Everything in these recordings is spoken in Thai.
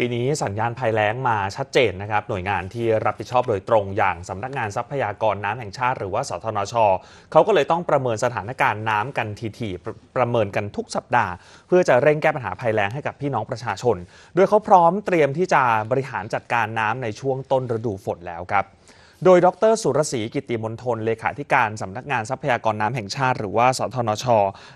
ปีนี้สัญญาณภัยแล้งมาชัดเจนนะครับหน่วยงานที่รับผิดชอบโดยตรงอย่าง สำนักงานทรัพยากรน้ำแห่งชาติหรือว่าสทนชเขาก็เลยต้องประเมินสถานการณ์น้ำกันทีๆปรประเมินกันทุกสัปดาห์เพื่อจะเร่งแก้ปัญหาภัยแล้งให้กับพี่น้องประชาชนโดยเขาพร้อมเตรียมที่จะบริหารจัดการน้ำในช่วงต้นฤดูฝนแล้วครับโดยดรสุรศรีกิติมนทน เลขาธิการสำนักงานทรัพยากรน้ำแห่งชาติ หรือว่าสทนช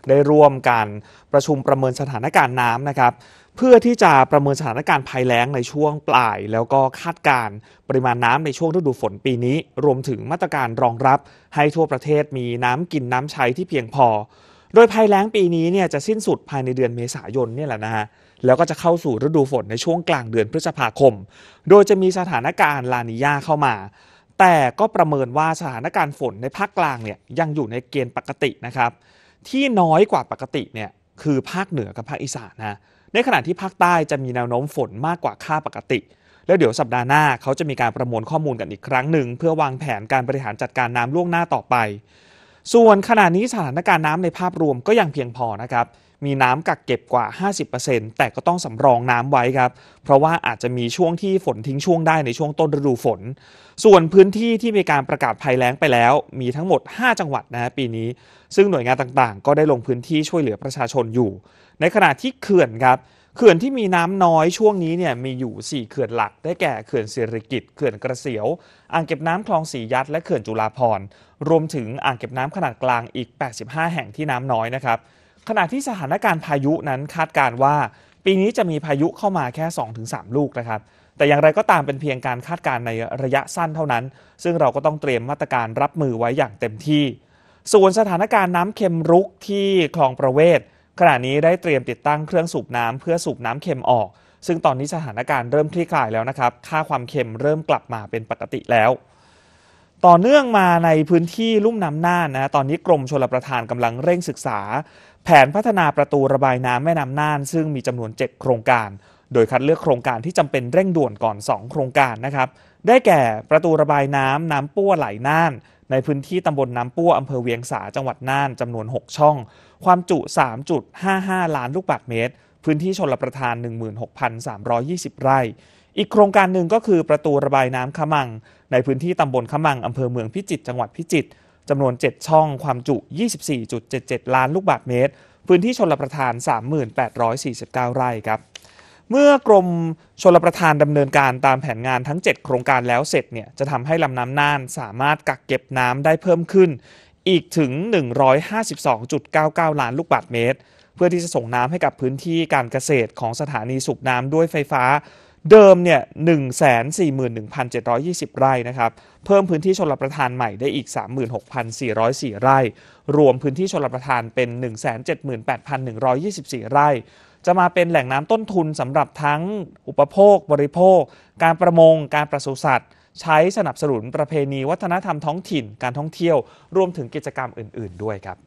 ได้ร่วมการประชุมประเมินสถานการณ์น้ำนะครับ เพื่อที่จะประเมินสถานการณ์ภัยแล้งในช่วงปลาย แล้วก็คาดการปริมาณน้ำในช่วงฤดูฝนปีนี้ รวมถึงมาตรการรองรับให้ทั่วประเทศมีน้ำกินน้ำใช้ที่เพียงพอ โดยภัยแล้งปีนี้เนี่ยจะสิ้นสุดภายในเดือนเมษายนเนี่ยแหละนะฮะแล้วก็จะเข้าสู่ฤดูฝนในช่วงกลางเดือนพฤษภาคม โดยจะมีสถานการณ์ ลานิยาเข้ามาแต่ก็ประเมินว่าสถานการณ์ฝนในภาคกลางเนี่ยยังอยู่ในเกณฑ์ปกตินะครับที่น้อยกว่าปกติเนี่ยคือภาคเหนือกับภาคอีสานนะในขณะที่ภาคใต้จะมีแนวโน้มฝนมากกว่าค่าปกติ แล้วเดี๋ยวสัปดาห์หน้าเขาจะมีการประมวลข้อมูลกันอีกครั้งหนึ่ง เพื่อวางแผนการบริหารจัดการน้ำล่วงหน้าต่อไป ส่วนขณะนี้สถานการณ์น้ำในภาพรวมก็ยังเพียงพอนะครับมีน้ำกักเก็บกว่า 50%แต่ก็ต้องสำรองน้ำไว้ครับ เพราะว่าอาจจะมีช่วงที่ฝนทิ้งช่วงได้ในช่วงต้นฤดูฝน ส่วนพื้นที่ที่มีการประกาศภัยแล้งไปแล้ว มีทั้งหมด 5 จังหวัดนะ ปีนี้ ซึ่งหน่วยงานต่างๆ ก็ได้ลงพื้นที่ช่วยเหลือประชาชนอยู่ ในขณะที่เขื่อนครับเขื่อนที่มีน้ำน้อยช่วงนี้เนี่ยมีอยู่ 4เขื่อนหลักได้แก่เขื่อนสิริกิตเขื่อนกระเสียวอ่างเก็บน้ำคลองสียัดและเขื่อนจุฬาพรรวมถึงอ่างเก็บน้ำขนาดกลางอีก 85 แห่งที่น้ำน้อยนะครับขณะที่สถานการณ์พายุนั้นคาดการว่า ปีนี้จะมีพายุเข้ามาแค่ 2-3 ลูกนะครับแต่อย่างไรก็ตามเป็นเพียงการคาดการในระยะสั้นเท่านั้น ซึ่งเราก็ต้องเตรียมมาตรการรับมือไว้อย่างเต็มที่ ส่วนสถานการณ์น้ำเค็มรุกที่คลองประเวศขณะนี้ได้เตรียมติดตั้งเครื่องสูบน้ำเพื่อสูบน้ำเค็มออก ซึ่งตอนนี้สถานการณ์เริ่มคลี่คลายแล้วนะครับค่าความเค็มเริ่มกลับมาเป็นปกติแล้วต่อเนื่องมาในพื้นที่ลุ่มน้ำน่านนะตอนนี้กรม ชลประทานกำลังเร่งศึกษา แผนพัฒนาประตูระบายน้ำแม่น้ำน่านซึ่งมีจำนวน 7 โครงการ โดยคัดเลือกโครงการที่จำเป็นเร่งด่วนก่อน 2 โครงการนะครับได้แก่ประตูระบายน้ำน้ำปั้วไหลน่านในพื้นที่ตำบลน้ำปั้วอำเภอเวียงสาจังหวัดน่านจำนวน 6 ช่อง ความจุ 3.55ล้านลูกบาศก์เมตร พื้นที่ชลประทาน 16,320 ไร่อีกโครงการหนึ่งก็คือประตูระบายน้ำขมัง ในพื้นที่ตำบลขมัง อำเภอเมืองพิจิตร จังหวัดพิจิตรจำนวน 7 ช่องความจุ 24.77 ล้านลูกบาศก์เมตร พื้นที่ชนประทาน 3,849 ไร่ครับ เมื่อกรมชลประทานดำเนินการตามแผนงานทั้ง 7 โครงการแล้วเสร็จเนี่ย จะทำให้ลำน้ำน่านสามารถกักเก็บน้ำได้เพิ่มขึ้น อีกถึง 152.99 ล้านลูกบาศก์เมตร เพื่อที่จะส่งน้ำให้กับพื้นที่การเกษตรของสถานีสูบน้ำด้วยไฟฟ้าเดิมเนี่ย141,720 ไร่นะครับเพิ่มพื้นที่ชลประทานใหม่ได้อีก 36,404 ไร่ รวมพื้นที่ชลประทานเป็น 178,124 ไร่ จะมาเป็นแหล่งน้ำต้นทุนสำหรับทั้งอุปโภคบริโภค การประมง การประสุสัตว์ ใช้สนับสนุนประเพณีวัฒนธรรมท้องถิ่นการท่องเที่ยว รวมถึงกิจกรรมอื่นๆด้วยครับ